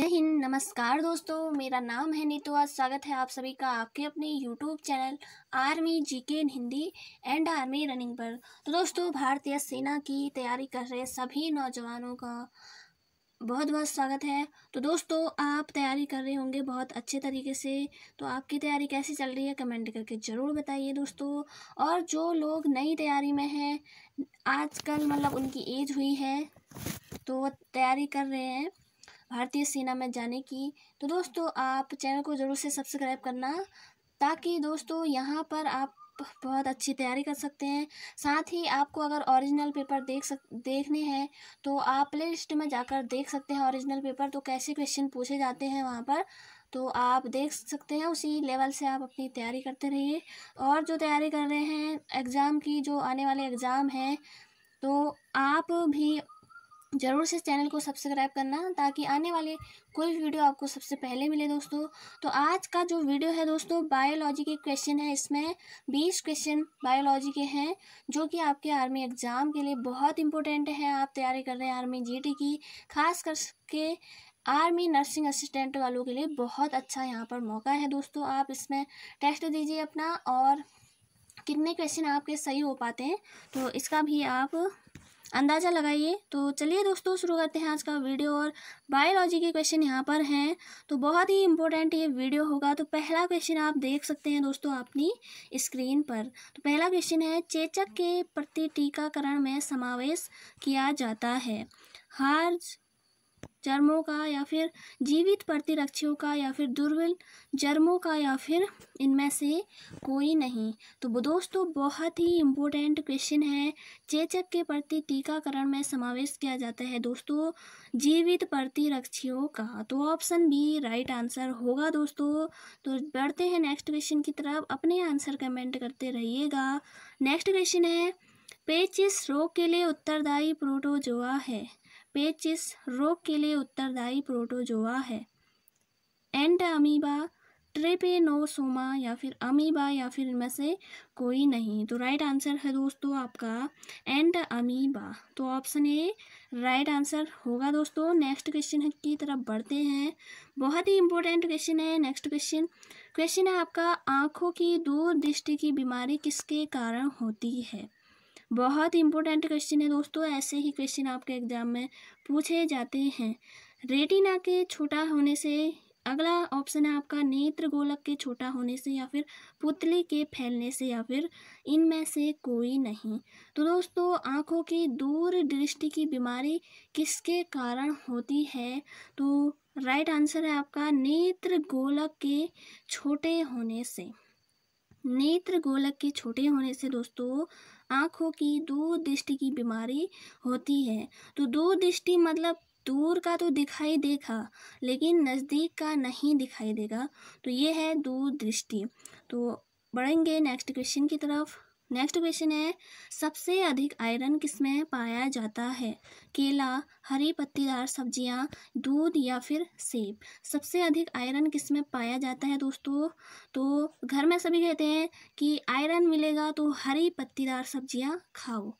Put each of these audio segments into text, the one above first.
जय हिंद नमस्कार दोस्तों मेरा नाम है नीतू आज स्वागत है आप सभी का आपके अपने YouTube channel army GK in Hindi and army running पर तो दोस्तों भारतीय सेना की तैयारी कर रहे सभी नौजवानों का बहुत बहुत स्वागत है तो दोस्तों आप तैयारी कर रहे होंगे बहुत अच्छे तरीके से तो आपकी तैयारी कैसी चल रही है कमेंट करके ज़रूर बताइए दोस्तों और जो लोग नई तैयारी में हैं आजकल मतलब उनकी एज हुई है तो वो तैयारी कर रहे हैं भारतीय सेना में जाने की तो दोस्तों आप चैनल को ज़रूर से सब्सक्राइब करना ताकि दोस्तों यहाँ पर आप बहुत अच्छी तैयारी कर सकते हैं साथ ही आपको अगर ओरिजिनल पेपर देख सक देखने हैं तो आप प्ले लिस्ट में जाकर देख सकते हैं ओरिजिनल पेपर तो कैसे क्वेश्चन पूछे जाते हैं वहाँ पर तो आप देख सकते हैं उसी लेवल से आप अपनी तैयारी करते रहिए और जो तैयारी कर रहे हैं एग्ज़ाम की जो आने वाले एग्ज़ाम हैं तो आप भी ज़रूर से इस चैनल को सब्सक्राइब करना ताकि आने वाले कोई वीडियो आपको सबसे पहले मिले दोस्तों तो आज का जो वीडियो है दोस्तों बायोलॉजी के क्वेश्चन है इसमें बीस क्वेश्चन बायोलॉजी के हैं जो कि आपके आर्मी एग्ज़ाम के लिए बहुत इंपॉर्टेंट है आप तैयारी कर रहे हैं आर्मी जी की खास करके आर्मी नर्सिंग असिस्टेंट वालों के लिए बहुत अच्छा यहाँ पर मौका है दोस्तों आप इसमें टेस्ट दीजिए अपना और कितने क्वेश्चन आपके सही हो पाते हैं तो इसका भी आप अंदाज़ा लगाइए तो चलिए दोस्तों शुरू करते हैं आज का वीडियो और बायोलॉजी के क्वेश्चन यहाँ पर हैं तो बहुत ही इंपॉर्टेंट ये वीडियो होगा तो पहला क्वेश्चन आप देख सकते हैं दोस्तों अपनी स्क्रीन पर तो पहला क्वेश्चन है चेचक के प्रति टीकाकरण में समावेश किया जाता है हार्ज जर्मों का या फिर जीवित प्रतिरक्षियों का या फिर दुर्बल जर्मों का या फिर इनमें से कोई नहीं तो दोस्तों बहुत ही इम्पोर्टेंट क्वेश्चन है चेचक के प्रति टीकाकरण में समावेश किया जाता है दोस्तों जीवित प्रतिरक्षियों का तो ऑप्शन बी राइट आंसर होगा दोस्तों तो बढ़ते हैं नेक्स्ट क्वेश्चन की तरफ अपने आंसर कमेंट करते रहिएगा नेक्स्ट क्वेश्चन है पेचिस रोग के लिए उत्तरदायी प्रोटोजोआ है पेचिस रोग के लिए उत्तरदायी प्रोटोजोआ है एंड अमीबा ट्रेपेनोसोमा या फिर अमीबा या फिर इनमें से कोई नहीं तो राइट आंसर है दोस्तों आपका एंड अमीबा तो ऑप्शन ए राइट आंसर होगा दोस्तों नेक्स्ट क्वेश्चन की तरफ बढ़ते हैं बहुत ही इंपॉर्टेंट क्वेश्चन है नेक्स्ट क्वेश्चन क्वेश्चन है आपका आँखों की दूर दृष्टि की बीमारी किसके कारण होती है बहुत इंपॉर्टेंट क्वेश्चन है दोस्तों ऐसे ही क्वेश्चन आपके एग्जाम में पूछे जाते हैं रेटिना के छोटा होने से अगला ऑप्शन है आपका नेत्र गोलक के छोटा होने से या फिर पुतली के फैलने से या फिर इनमें से कोई नहीं तो दोस्तों आँखों की दूर दृष्टि की बीमारी किसके कारण होती है तो राइट आंसर है आपका नेत्र गोलक के छोटे होने से नेत्र गोलक के छोटे होने से दोस्तों आँखों की दूर दृष्टि की बीमारी होती है तो दूर दृष्टि मतलब दूर का तो दिखाई देखा लेकिन नज़दीक का नहीं दिखाई देगा तो ये है दूर दृष्टि तो बढ़ेंगे नेक्स्ट क्वेश्चन की तरफ नेक्स्ट क्वेश्चन है सबसे अधिक आयरन किसमें पाया जाता है केला हरी पत्तीदार सब्जियां दूध या फिर सेब सबसे अधिक आयरन किसमें पाया जाता है दोस्तों तो घर में सभी कहते हैं कि आयरन मिलेगा तो हरी पत्तीदार सब्जियां खाओ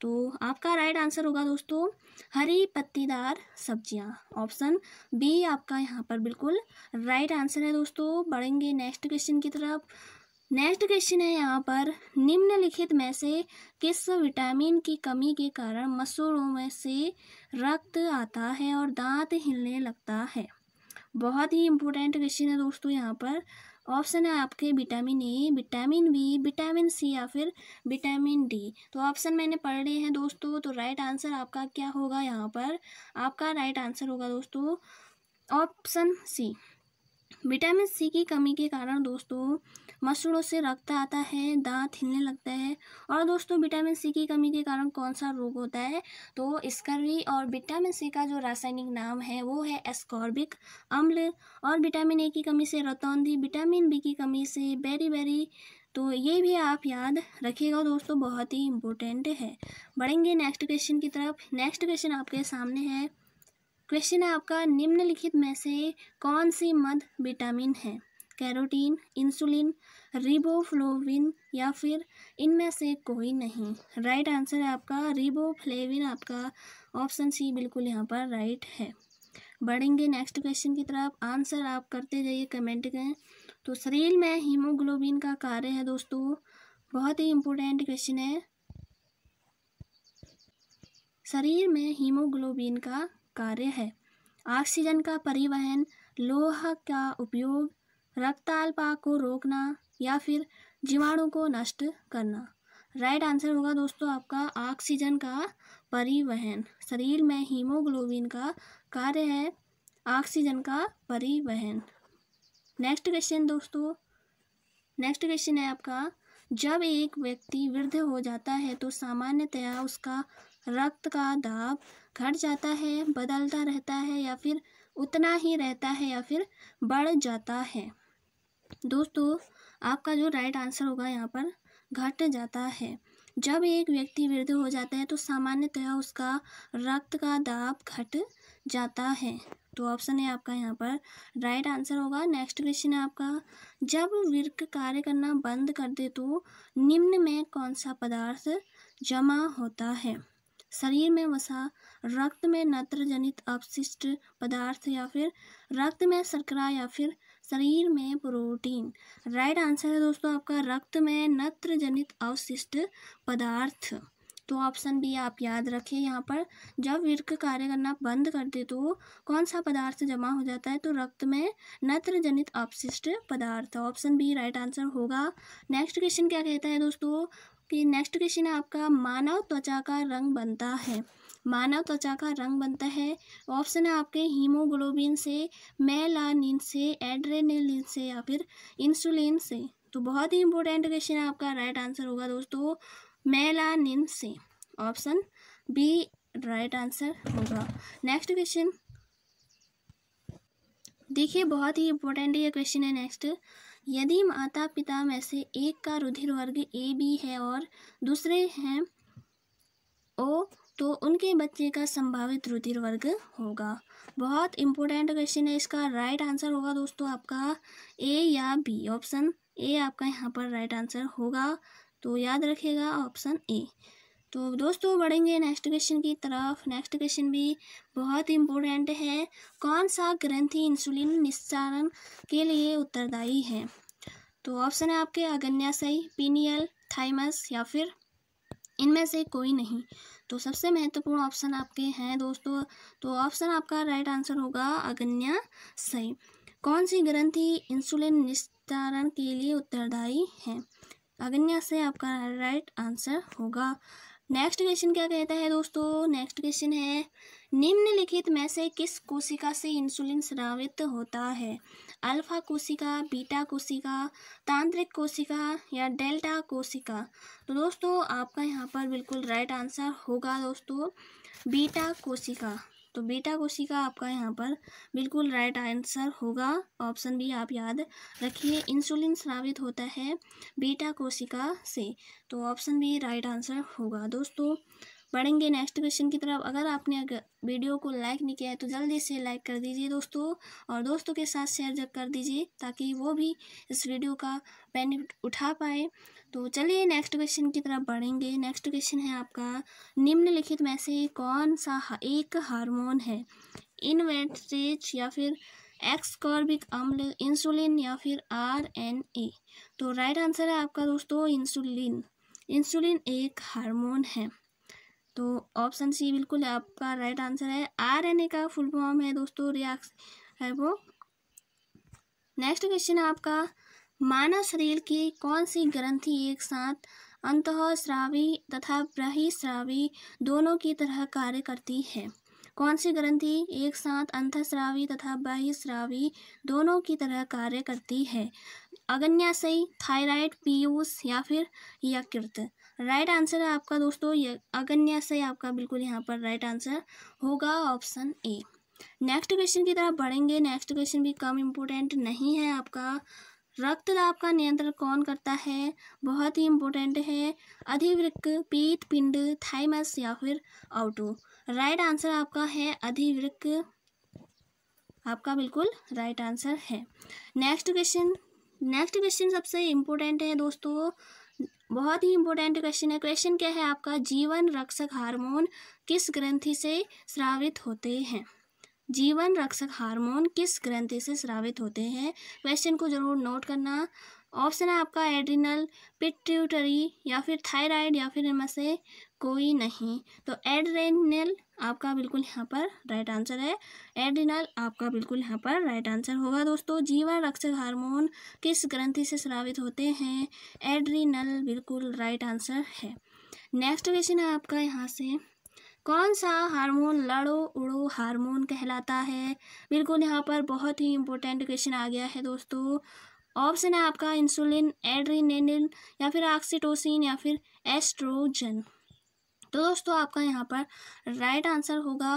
तो आपका राइट आंसर होगा दोस्तों हरी पत्तीदार सब्जियां ऑप्शन बी आपका यहाँ पर बिल्कुल राइट आंसर है दोस्तों बढ़ेंगे नेक्स्ट क्वेश्चन की तरफ नेक्स्ट क्वेश्चन है यहाँ पर निम्नलिखित में से किस विटामिन की कमी के कारण मसूड़ों में से रक्त आता है और दांत हिलने लगता है बहुत ही इम्पोर्टेंट क्वेश्चन है दोस्तों यहाँ पर ऑप्शन है आपके vitamin A vitamin B vitamin C या फिर विटामिन डी तो ऑप्शन मैंने पढ़ रहे हैं दोस्तों तो राइट आंसर आपका क्या होगा यहाँ पर आपका राइट आंसर होगा दोस्तों ऑप्शन सी विटामिन सी की कमी के कारण दोस्तों मसूड़ों से रक्त आता है दांत हिलने लगता है और दोस्तों विटामिन सी की कमी के कारण कौन सा रोग होता है तो स्कर्वी और विटामिन सी का जो रासायनिक नाम है वो है एस्कॉर्बिक अम्ल और विटामिन ए की कमी से रतौंधी विटामिन बी की कमी से बेरी बेरी तो ये भी आप याद रखिएगा दोस्तों बहुत ही इम्पोर्टेंट है बढ़ेंगे नेक्स्ट क्वेश्चन की तरफ नेक्स्ट क्वेश्चन आपके सामने है क्वेश्चन है आपका निम्नलिखित में से कौन सी मध विटामिन है कैरोटीन इंसुलिन रिबोफ्लोविन या फिर इनमें से कोई नहीं राइट आंसर है आपका रिबोफ्लेविन आपका ऑप्शन सी बिल्कुल यहाँ पर राइट है बढ़ेंगे नेक्स्ट क्वेश्चन की तरफ आंसर आप करते जाइए कमेंट करें तो शरीर में हीमोग्लोबिन का कार्य है दोस्तों बहुत ही इम्पोर्टेंट क्वेश्चन है शरीर में हीमोग्लोबिन का कार्य है ऑक्सीजन का परिवहन लोहा का उपयोग रक्ताल्पा को रोकना या फिर जीवाणु को नष्ट करना राइट आंसर होगा दोस्तों आपका ऑक्सीजन का परिवहन शरीर में हीमोग्लोबिन का कार्य है ऑक्सीजन का परिवहन नेक्स्ट क्वेश्चन दोस्तों नेक्स्ट क्वेश्चन है आपका जब एक व्यक्ति वृद्ध हो जाता है तो सामान्यतया उसका रक्त का दाब घट जाता है बदलता रहता है या फिर उतना ही रहता है या फिर बढ़ जाता है दोस्तों आपका जो राइट आंसर होगा यहाँ पर घट जाता है जब एक व्यक्ति वृद्ध हो जाता है तो सामान्यतः उसका रक्त का दाब घट जाता है तो ऑप्शन है आपका यहाँ पर राइट आंसर होगा नेक्स्ट क्वेश्चन है आपका जब वृक कार्य करना बंद कर दे तो निम्न में कौन सा पदार्थ जमा होता है शरीर में वसा रक्त में नत्र जनित अपशिष्ट पदार्थ या फिर रक्त में शर्करा या फिर शरीर में प्रोटीन राइट आंसर है दोस्तों आपका रक्त में नत्र जनित अवशिष्ट पदार्थ तो ऑप्शन बी आप याद रखें यहाँ पर जब वृक कार्य करना बंद कर दे तो कौन सा पदार्थ जमा हो जाता है तो रक्त में नत्र जनित अपशिष्ट पदार्थ ऑप्शन बी राइट आंसर होगा नेक्स्ट क्वेश्चन क्या कहता है दोस्तों कि नेक्स्ट क्वेश्चन है आपका मानव त्वचा का रंग बनता है मानव त्वचा का रंग बनता है ऑप्शन है आपके हीमोग्लोबिन से मेलानिन से एड्रेनलिन से या फिर इंसुलिन से तो बहुत ही इंपॉर्टेंट क्वेश्चन है आपका राइट आंसर होगा दोस्तों मेलानिन से ऑप्शन बी राइट आंसर होगा नेक्स्ट क्वेश्चन देखिए बहुत ही इंपॉर्टेंट ये क्वेश्चन है नेक्स्ट यदि माता पिता में से एक का रुधिर वर्ग ए बी है और दूसरे हैं ओ तो उनके बच्चे का संभावित रुधिर वर्ग होगा बहुत इंपॉर्टेंट क्वेश्चन है इसका राइट आंसर होगा दोस्तों आपका ए या बी ऑप्शन ए आपका यहाँ पर राइट आंसर होगा तो याद रखेगा ऑप्शन ए तो दोस्तों बढ़ेंगे नेक्स्ट क्वेश्चन की तरफ नेक्स्ट क्वेश्चन भी बहुत इम्पोर्टेंट है कौन सा ग्रंथि इंसुलिन निस्तारण के लिए उत्तरदायी है तो ऑप्शन है आपके अगन्याशयी पीनियल थाइमस या फिर इनमें से कोई नहीं तो सबसे महत्वपूर्ण ऑप्शन आपके हैं दोस्तों तो ऑप्शन आपका राइट आंसर होगा अगन्या सही कौन सी ग्रंथि इंसुलिन निस्तारण के लिए उत्तरदायी है अगन्या से आपका राइट आंसर होगा नेक्स्ट क्वेश्चन क्या कहता है दोस्तों नेक्स्ट क्वेश्चन है निम्नलिखित में से किस कोशिका से इंसुलिन स्रावित होता है अल्फा कोशिका बीटा कोशिका तांत्रिक कोशिका या डेल्टा कोशिका तो दोस्तों आपका यहाँ पर बिल्कुल राइट आंसर होगा दोस्तों बीटा कोशिका तो बीटा कोशिका आपका यहाँ पर बिल्कुल राइट आंसर होगा ऑप्शन भी आप याद रखिए इंसुलिन स्रावित होता है बीटा कोशिका से तो ऑप्शन भी राइट आंसर होगा दोस्तों बढ़ेंगे नेक्स्ट क्वेश्चन की तरफ अगर आपने अगर वीडियो को लाइक नहीं किया है तो जल्दी से लाइक कर दीजिए दोस्तों और दोस्तों के साथ शेयर कर दीजिए ताकि वो भी इस वीडियो का बेनिफिट उठा पाए तो चलिए नेक्स्ट क्वेश्चन की तरफ बढ़ेंगे नेक्स्ट क्वेश्चन है आपका निम्नलिखित में से कौन सा एक हारमोन है इनवेट्रेज या फिर एक्सकॉर्बिक अम्ल इंसुलिन या फिर आर एन ए तो राइट आंसर है आपका दोस्तों इंसुलिन इंसुलिन एक हार्मोन है तो ऑप्शन सी बिल्कुल आपका राइट आंसर है आर एन ए का फुल फॉर्म है दोस्तों रियाक्स है वो नेक्स्ट क्वेश्चन है आपका मानव शरीर की कौन सी ग्रंथि एक साथ अंत श्रावी तथा बहिश्रावी दोनों की तरह कार्य करती है कौन सी ग्रंथि एक साथ अंतःस्रावी तथा बहिश्रावी दोनों की तरह कार्य करती है अगन्याशयी थायराइड पीयूष या फिर यकृत राइट आंसर है आपका दोस्तों सही आपका बिल्कुल यहाँ पर राइट आंसर होगा ऑप्शन ए नेक्स्ट क्वेश्चन की तरफ बढ़ेंगे नेक्स्ट क्वेश्चन भी कम इम्पोर्टेंट नहीं है आपका रक्तदाब का नियंत्रण कौन करता है बहुत ही इम्पोर्टेंट है अधिवृक्क पीत पिंड थाइमस या फिर आउटू राइट आंसर आपका है अधिवृक्क आपका बिल्कुल राइट आंसर है नेक्स्ट क्वेश्चन नेक्स्ट क्वेश्चन सबसे इम्पोर्टेंट है दोस्तों बहुत ही इंपॉर्टेंट क्वेश्चन है क्वेश्चन क्या है आपका जीवन रक्षक हार्मोन किस ग्रंथि से स्रावित होते हैं जीवन रक्षक हार्मोन किस ग्रंथि से स्रावित होते हैं क्वेश्चन को जरूर नोट करना ऑप्शन है आपका एड्रिनल पिट्यूटरी या फिर थायराइड या फिर इनमें से कोई नहीं तो एड्रेनल आपका बिल्कुल यहाँ पर राइट आंसर है एड्रिनल आपका बिल्कुल यहाँ पर राइट आंसर होगा दोस्तों जीवन रक्षक हार्मोन किस ग्रंथि से श्रावित होते हैं एड्रिनल बिल्कुल राइट आंसर है नेक्स्ट क्वेश्चन है आपका यहाँ से कौन सा हार्मोन लड़ो उड़ो हार्मोन कहलाता है बिल्कुल यहाँ पर बहुत ही इम्पोर्टेंट क्वेश्चन आ गया है दोस्तों ऑप्शन है आपका इंसुलिन एड्रीनेनिल या फिर ऑक्सीटोसिन या फिर एस्ट्रोजन तो दोस्तों आपका यहाँ पर राइट आंसर होगा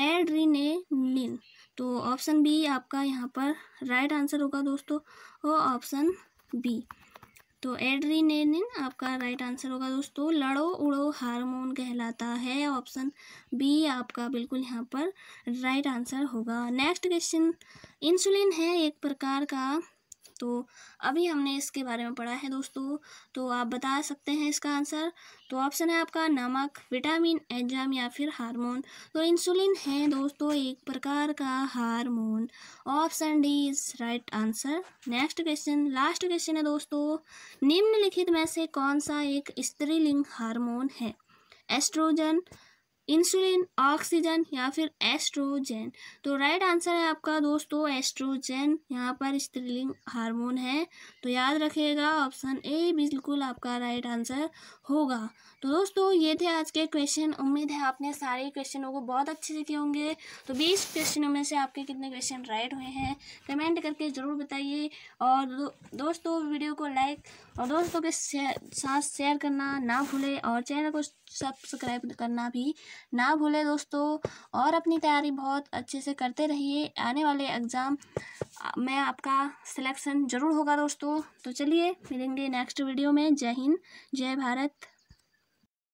एड्रीनेलिन तो ऑप्शन बी आपका यहाँ पर राइट आंसर होगा दोस्तों वो ऑप्शन बी तो एड्रीनेनिन आपका राइट आंसर होगा दोस्तों लड़ो उड़ो हार्मोन कहलाता है ऑप्शन बी आपका बिल्कुल यहाँ पर राइट आंसर होगा नेक्स्ट क्वेश्चन इंसुलिन है एक प्रकार का तो अभी हमने इसके बारे में पढ़ा है दोस्तों तो आप बता सकते हैं इसका आंसर तो ऑप्शन है आपका नमक विटामिन एंजाम या फिर हार्मोन तो इंसुलिन है दोस्तों एक प्रकार का hormone option D is right answer next question last question है दोस्तों निम्नलिखित में से कौन सा एक स्त्रीलिंग हारमोन है एस्ट्रोजन इंसुलिन ऑक्सीजन या फिर एस्ट्रोजन तो राइट आंसर है आपका दोस्तों एस्ट्रोजन यहाँ पर स्त्रीलिंग हार्मोन है तो याद रखिएगा ऑप्शन ए बिल्कुल आपका राइट आंसर होगा तो दोस्तों ये थे आज के क्वेश्चन उम्मीद है आपने सारे क्वेश्चनों को बहुत अच्छे से किए होंगे तो बीस क्वेश्चनों में से आपके कितने क्वेश्चन राइट हुए हैं कमेंट करके ज़रूर बताइए और दो, दोस्तों वीडियो को लाइक और दोस्तों के साथ शेयर करना ना भूलें और चैनल को सब्सक्राइब करना भी ना भूलें दोस्तों और अपनी तैयारी बहुत अच्छे से करते रहिए आने वाले एग्ज़ाम में आपका सिलेक्शन ज़रूर होगा दोस्तों तो चलिए मिलेंगे नेक्स्ट वीडियो में जय हिंद जय भारत